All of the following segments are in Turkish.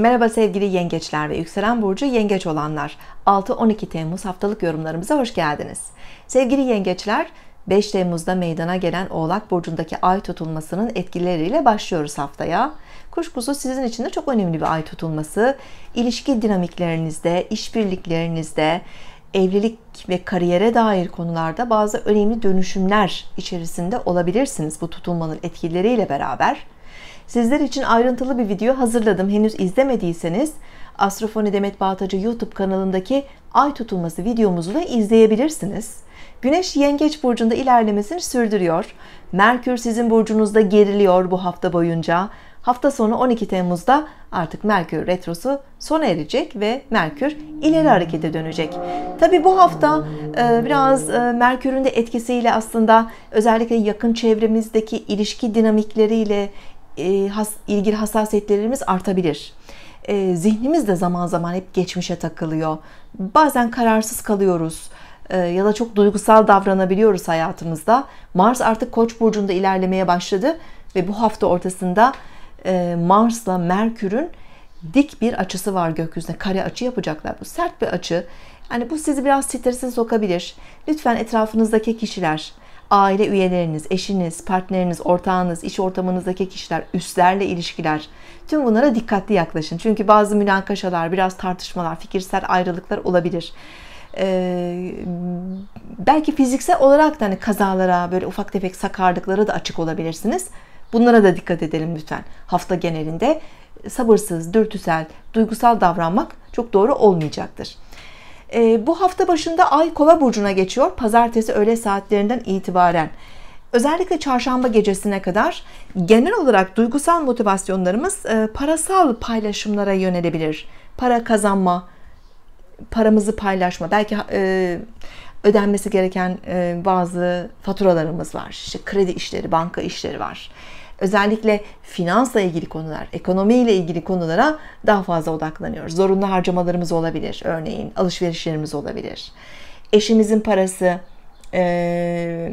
Merhaba sevgili yengeçler ve yükselen burcu yengeç olanlar. 6-12 Temmuz haftalık yorumlarımıza hoş geldiniz. Sevgili yengeçler, 5 Temmuz'da meydana gelen Oğlak burcundaki ay tutulmasının etkileriyle başlıyoruz haftaya. Kuşkusuz sizin için de çok önemli bir ay tutulması. İlişki dinamiklerinizde, işbirliklerinizde, evlilik ve kariyere dair konularda bazı önemli dönüşümler içerisinde olabilirsiniz bu tutulmanın etkileriyle beraber. Sizler için ayrıntılı bir video hazırladım. Henüz izlemediyseniz Astrofoni Demet Bağtacı YouTube kanalındaki Ay tutulması videomuzu da izleyebilirsiniz. Güneş Yengeç burcunda ilerlemesini sürdürüyor. Merkür sizin burcunuzda geriliyor bu hafta boyunca. Hafta sonu 12 Temmuz'da artık Merkür retrosu sona erecek ve Merkür ileri harekete dönecek. Tabi bu hafta e, biraz e, Merkür'ün de etkisiyle aslında özellikle yakın çevremizdeki ilişki dinamikleriyle, e, has, ilgili hassasiyetlerimiz artabilir. E, zihnimiz de zaman zaman hep geçmişe takılıyor. Bazen kararsız kalıyoruz e, ya da çok duygusal davranabiliyoruz hayatımızda. Mars artık Koç burcunda ilerlemeye başladı ve bu hafta ortasında e, Mars'la Merkür'ün dik bir açısı var gökyüzüne. Kare açı yapacaklar. Bu sert bir açı. Yani bu sizi biraz strese sokabilir. Lütfen etrafınızdaki kişiler, aile üyeleriniz, eşiniz, partneriniz, ortağınız, iş ortamınızdaki kişiler, üstlerle ilişkiler tüm bunlara dikkatli yaklaşın. Çünkü bazı münakaşalar, biraz tartışmalar, fikirsel ayrılıklar olabilir. Ee, belki fiziksel olarak da hani kazalara, böyle ufak tefek sakarlıklara da açık olabilirsiniz. Bunlara da dikkat edelim lütfen. Hafta genelinde sabırsız, dürtüsel, duygusal davranmak çok doğru olmayacaktır. E, bu hafta başında Ay Kova burcuna geçiyor. Pazartesi öğle saatlerinden itibaren. Özellikle çarşamba gecesine kadar genel olarak duygusal motivasyonlarımız e, parasal paylaşımlara yönelebilir. Para kazanma, paramızı paylaşma, belki e, ödenmesi gereken e, bazı faturalarımız var. İşte kredi işleri, banka işleri var Özellikle finansla ilgili konular, ekonomiyle ilgili konulara daha fazla odaklanıyoruz. Zorunlu harcamalarımız olabilir örneğin, alışverişlerimiz olabilir. Eşimizin parası, ee,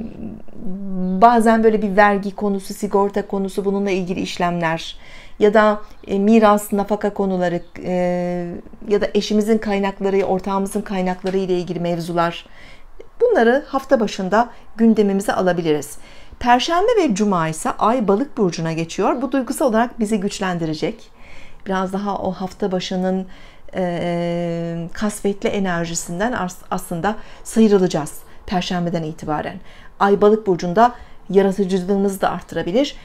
bazen böyle bir vergi konusu, sigorta konusu bununla ilgili işlemler ya da e, miras, nafaka konuları e, ya da eşimizin kaynakları, ortağımızın kaynakları ile ilgili mevzular bunları hafta başında gündemimize alabiliriz. Perşembe ve Cuma ise Ay Balık burcuna geçiyor. Bu duygusal olarak bizi güçlendirecek. Biraz daha o hafta başının e, kasvetli enerjisinden aslında sıyrılacağız Perşembeden itibaren. Ay Balık burcunda yaratıcılığımızı da artırabilir.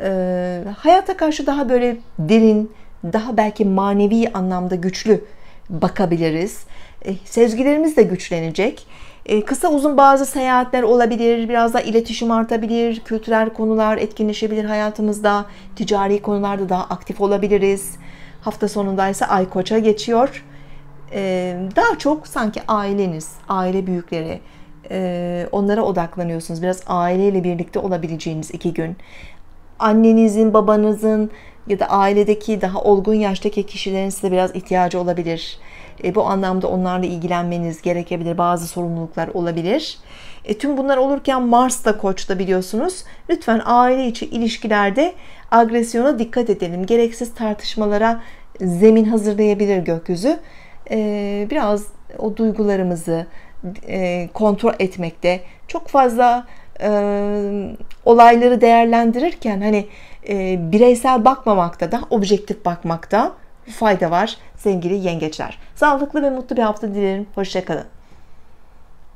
E, hayata karşı daha böyle derin, daha belki manevi anlamda güçlü bakabiliriz. E, sezgilerimiz de güçlenecek ee, kısa uzun bazı seyahatler olabilir, biraz da iletişim artabilir, kültürel konular etkinleşebilir hayatımızda, ticari konularda daha aktif olabiliriz. Hafta sonunda ise Ay Koç'a geçiyor. Ee, daha çok sanki aileniz, aile büyükleri, e, onlara odaklanıyorsunuz. Biraz aileyle birlikte olabileceğiniz iki gün. Annenizin, babanızın ya da ailedeki daha olgun yaştaki kişilerin size biraz ihtiyacı olabilir. E, bu anlamda onlarla ilgilenmeniz gerekebilir. Bazı sorumluluklar olabilir. E, tüm bunlar olurken Mars da Koç'ta biliyorsunuz. Lütfen aile içi ilişkilerde agresyona dikkat edelim. Gereksiz tartışmalara zemin hazırlayabilir gökyüzü. E, biraz o duygularımızı e, kontrol etmekte çok fazla e, olayları değerlendirirken hani e, bireysel bakmamakta da objektif bakmakta bir fayda var sevgili yengeçler. Sağlıklı ve mutlu bir hafta dilerim. Hoşçakalın.